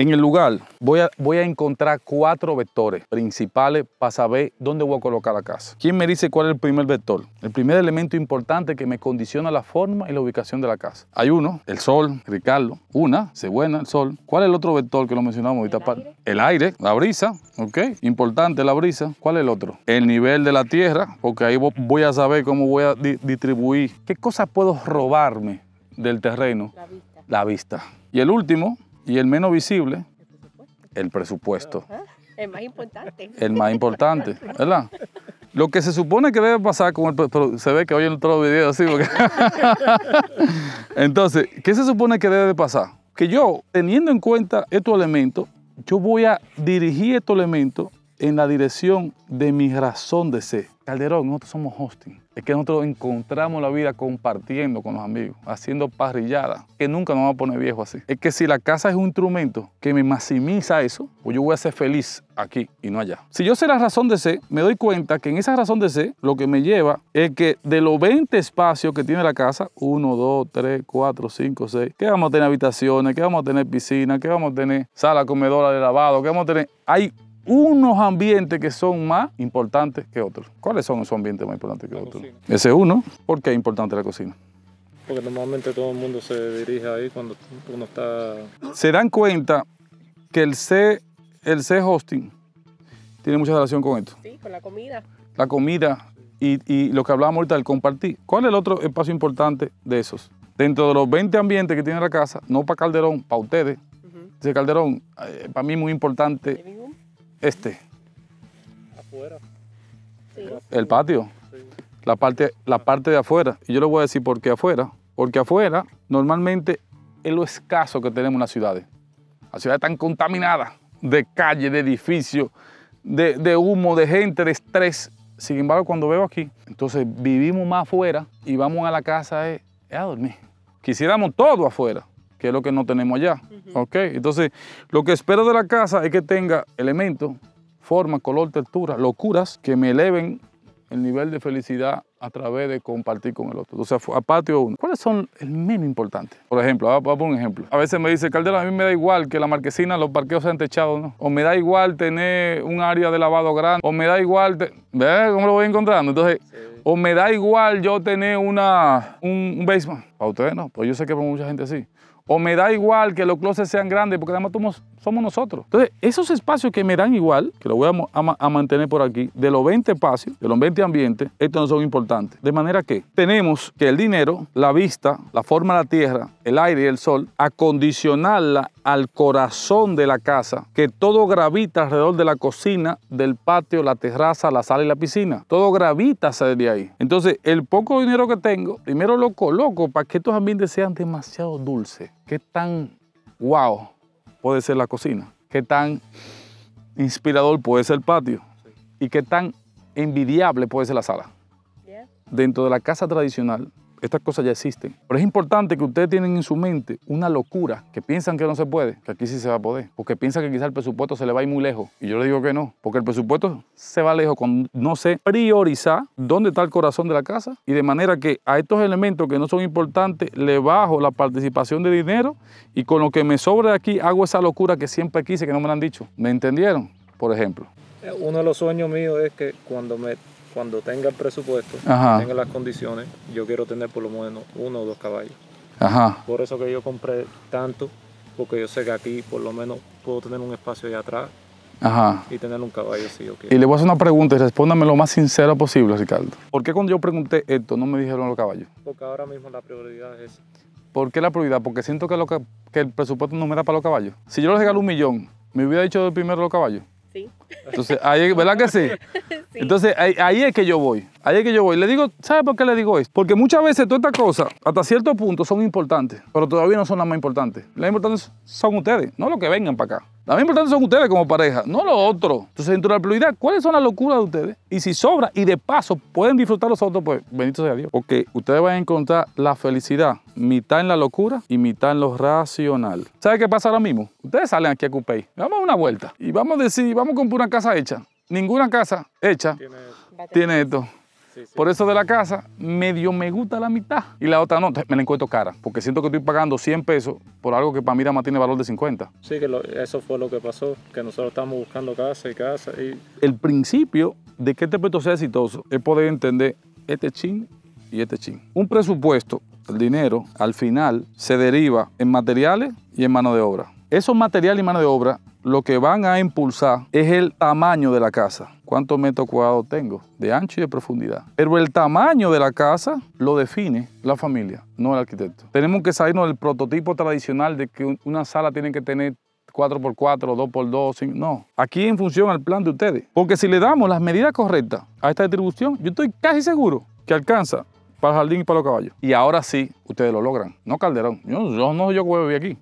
En el lugar voy a, encontrar cuatro vectores principales para saber dónde voy a colocar la casa. ¿Quién me dice cuál es el primer vector? El primer elemento importante que me condiciona la forma y la ubicación de la casa. Hay uno, el sol, Ricardo. Una, se buena, el sol. ¿Cuál es el otro vector que lo mencionamos ahorita? El aire, la brisa, ¿ok? Importante la brisa. ¿Cuál es el otro? El nivel de la tierra, porque ahí voy a saber cómo voy a distribuir. ¿Qué cosas puedo robarme del terreno? La vista. La vista. Y el último, y el menos visible, el presupuesto. el más importante. El más importante, ¿verdad? Lo que se supone que debe pasar con pero se ve que hoy en otro video así. Entonces, ¿qué se supone que debe pasar? Que yo, teniendo en cuenta estos elementos, yo voy a dirigir estos elementos en la dirección de mi razón de ser. Calderón, nosotros somos hosting. Es que nosotros encontramos la vida compartiendo con los amigos, haciendo parrilladas, que nunca nos va a poner viejo así. Es que si la casa es un instrumento que me maximiza eso, pues yo voy a ser feliz aquí y no allá. Si yo sé la razón de ser, me doy cuenta que en esa razón de ser, lo que me lleva es que de los 20 espacios que tiene la casa, 1, 2, 3, 4, 5, 6, que vamos a tener habitaciones, que vamos a tener piscina, que vamos a tener sala comedora de lavado, que vamos a tener... Hay unos ambientes que son más importantes que otros. ¿Cuáles son esos ambientes más importantes que otros? Ese uno, ¿por qué es importante la cocina? Porque normalmente todo el mundo se dirige ahí cuando uno está... Se dan cuenta que el C, el C hosting tiene mucha relación con esto. Sí, con la comida. La comida y, lo que hablábamos ahorita del compartir. ¿Cuál es el otro espacio importante de esos? Dentro de los 20 ambientes que tiene la casa, no para Calderón, para ustedes, Dice Calderón, eh, para mí muy importante este. Afuera. El patio. La parte, la parte de afuera. Y yo le voy a decir por qué afuera. Porque afuera normalmente es lo escaso que tenemos en las ciudades. Las ciudades están contaminadas de calle, de edificio, de, humo, de gente, de estrés. Sin embargo, cuando veo aquí, entonces vivimos más afuera y vamos a la casa eh, a dormir. Quisiéramos todo afuera, que es lo que no tenemos allá. Entonces, lo que espero de la casa es que tenga elementos, forma, color, textura, locuras que me eleven el nivel de felicidad a través de compartir con el otro. O sea, a patio uno. ¿Cuáles son el menos importante? Por ejemplo, ah, voy a poner un ejemplo. A veces me dice, Caldera, a mí me da igual que la marquesina, los parqueos sean techados, ¿no? O me da igual tener un área de lavado grande, o me da igual, ¿ves cómo lo voy encontrando? Entonces, o me da igual yo tener una, un, un basement. Para ustedes no, pues yo sé que para mucha gente sí o me da igual que los closets sean grandes porque además somos, nosotros. Entonces, esos espacios que me dan igual, que los voy a, mantener por aquí, de los 20 espacios, de los 20 ambientes, estos no son importantes. De manera que tenemos que el dinero, la vista, la forma de la tierra, el aire y el sol, acondicionarla al corazón de la casa, que todo gravita alrededor de la cocina, del patio, la terraza, la sala y la piscina. Todo gravita desde ahí. Entonces, el poco dinero que tengo, primero lo coloco para que estos ambientes sean demasiado dulces qué tan guau puede ser la cocina, qué tan inspirador puede ser el patio y qué tan envidiable puede ser la sala. Dentro de la casa tradicional estas cosas ya existen. Pero es importante que ustedes tienen en su mente una locura, que piensan que no se puede, que aquí sí se va a poder, porque piensan que quizá el presupuesto se le va a ir muy lejos. Y yo le digo que no, porque el presupuesto se va lejos cuando no sé prioriza dónde está el corazón de la casa y de manera que a estos elementos que no son importantes le bajo la participación de dinero y con lo que me sobra de aquí hago esa locura que siempre quise que no me la han dicho. ¿Me entendieron? Por ejemplo. Uno de los sueños míos es que cuando me cuando tenga el presupuesto, tenga las condiciones, yo quiero tener por lo menos uno o dos caballos. Ajá. Por eso que yo compré tanto, porque yo sé que aquí por lo menos puedo tener un espacio allá atrás y tener un caballo si yo quiero. Y le voy a hacer una pregunta y respóndame lo más sincero posible, Ricardo. ¿Por qué cuando yo pregunté esto no me dijeron los caballos? Porque ahora mismo la prioridad es... ¿Por qué la prioridad? Porque siento que, que el presupuesto no me da para los caballos. Si yo les regalo un millón, ¿me hubiera dicho primero los caballos? Entonces, ¿verdad que sí? Entonces, ahí, es que yo voy. Ahí es que yo voy. Le digo, ¿sabe por qué le digo esto? Porque muchas veces todas estas cosas, hasta cierto punto, son importantes, pero todavía no son las más importantes. Las importantes son ustedes, no los que vengan para acá. Lo más importante son ustedes como pareja, no lo otro. Entonces, dentro de la ¿cuáles son las locuras de ustedes? Y si sobra y de paso pueden disfrutar los otros, pues bendito sea Dios. Porque ustedes van a encontrar la felicidad mitad en la locura y mitad en lo racional. ¿Sabe qué pasa ahora mismo? Ustedes salen aquí a Cupey, vamos a una vuelta y vamos a decir, vamos a comprar una casa hecha. Ninguna casa hecha tiene esto. Por eso de la casa, medio me gusta la mitad. Y la otra no, me la encuentro cara, porque siento que estoy pagando 100 pesos por algo que para mí nada más tiene valor de 50. Sí, que eso fue lo que pasó, que nosotros estamos buscando casa y casa. Y... El principio de que este proyecto sea exitoso es poder entender este chin y este chin. Un presupuesto, el dinero, al final se deriva en materiales y en mano de obra. Esos materiales y mano de obra lo que van a impulsar es el tamaño de la casa cuántos metros cuadrados tengo, de ancho y de profundidad. Pero el tamaño de la casa lo define la familia, no el arquitecto. Tenemos que salirnos del prototipo tradicional de que una sala tiene que tener 4x4, 2x2, no. Aquí en función al plan de ustedes. Porque si le damos las medidas correctas a esta distribución, yo estoy casi seguro que alcanza para el jardín y para los caballos. Y ahora sí, ustedes lo logran. No Calderón. Yo, no yo que voy aquí.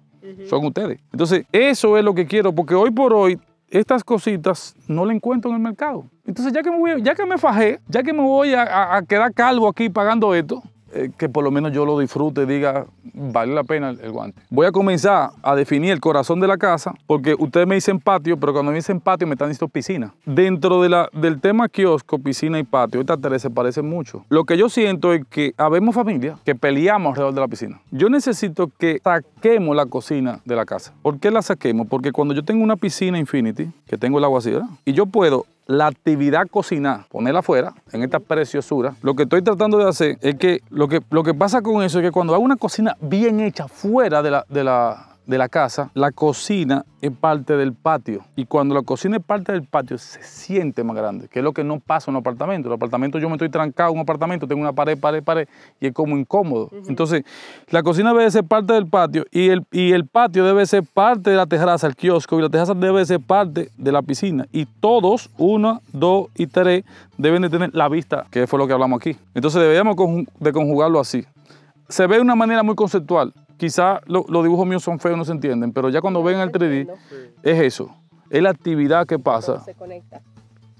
Son ustedes. Entonces, eso es lo que quiero, porque hoy por hoy estas cositas no las encuentro en el mercado. Entonces ya que me, ya que me fajé, ya que me voy a quedar calvo aquí pagando esto, eh, que por lo menos yo lo disfrute, diga, vale la pena el, guante. Voy a comenzar a definir el corazón de la casa, porque ustedes me dicen patio, pero cuando me dicen patio me están diciendo piscina. Dentro de la, del tema kiosco, piscina y patio, estas tres se parecen mucho. Lo que yo siento es que habemos familia que peleamos alrededor de la piscina. Yo necesito que saquemos la cocina de la casa. ¿Por qué la saquemos? Porque cuando yo tengo una piscina Infinity, que tengo el agua así, ¿verdad? y yo puedo la actividad cocinada, ponerla afuera, en esta preciosura. Lo que estoy tratando de hacer es que lo que, lo que pasa con eso es que cuando hago una cocina bien hecha fuera de la, de la de la casa, la cocina es parte del patio. Y cuando la cocina es parte del patio, se siente más grande, que es lo que no pasa en un apartamento. En apartamento yo me estoy trancado en un apartamento, tengo una pared, pared, pared, y es como incómodo. Entonces, la cocina debe ser parte del patio y el, y el patio debe ser parte de la terraza, el kiosco, y la terraza debe ser parte de la piscina. Y todos, uno, dos y tres, deben de tener la vista, que fue lo que hablamos aquí. Entonces, deberíamos de conjugarlo así. Se ve de una manera muy conceptual, Quizás los dibujos míos son feos, no se entienden, pero ya cuando ven el 3D, es eso, es la actividad que pasa. Se conecta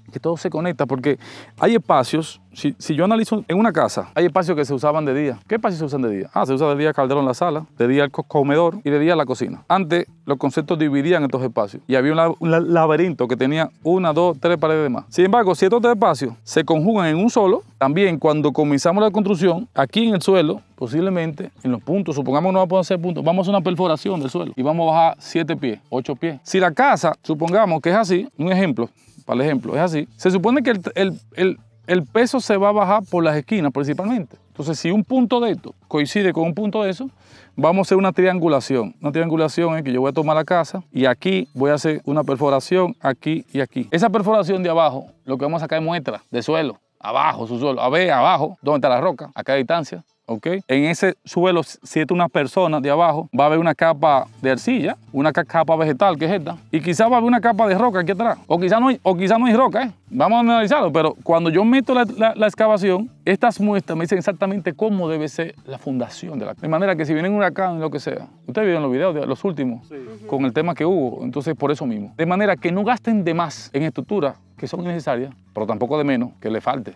que todo se conecta, porque hay espacios, si, yo analizo en una casa, hay espacios que se usaban de día. ¿Qué espacios se usan de día? Ah, se usa de día el caldero en la sala, de día el comedor y de día la cocina. Antes los conceptos dividían estos espacios y había un, laberinto que tenía una, dos, tres paredes de más. Sin embargo, si estos tres espacios se conjugan en un solo, también cuando comenzamos la construcción, aquí en el suelo, posiblemente en los puntos, supongamos que no va a poder hacer puntos, vamos a hacer una perforación del suelo y vamos a bajar siete pies, ocho pies. Si la casa, supongamos que es así, un ejemplo, por ejemplo, es así. Se supone que el, el peso se va a bajar por las esquinas principalmente. Entonces, si un punto de esto coincide con un punto de eso, vamos a hacer una triangulación. Una triangulación es que yo voy a tomar la casa y aquí voy a hacer una perforación, aquí y aquí. Esa perforación de abajo, lo que vamos a sacar es muestra de suelo abajo, su suelo, a ver, abajo, ¿dónde está la roca? A cada distancia, ¿ok? En ese suelo, siete unas personas de abajo, va a haber una capa de arcilla, una capa vegetal, que es esta, y quizás va a haber una capa de roca aquí atrás, o quizás no quizá no hay roca, ¿eh? Vamos a analizarlo, pero cuando yo meto la, la, excavación, estas muestras me dicen exactamente cómo debe ser la fundación de la De manera que si vienen un huracán, lo que sea, ustedes vieron los videos de los últimos, con el tema que hubo, entonces por eso mismo. De manera que no gasten de más en estructura que son necesarias, pero tampoco de menos que le falte.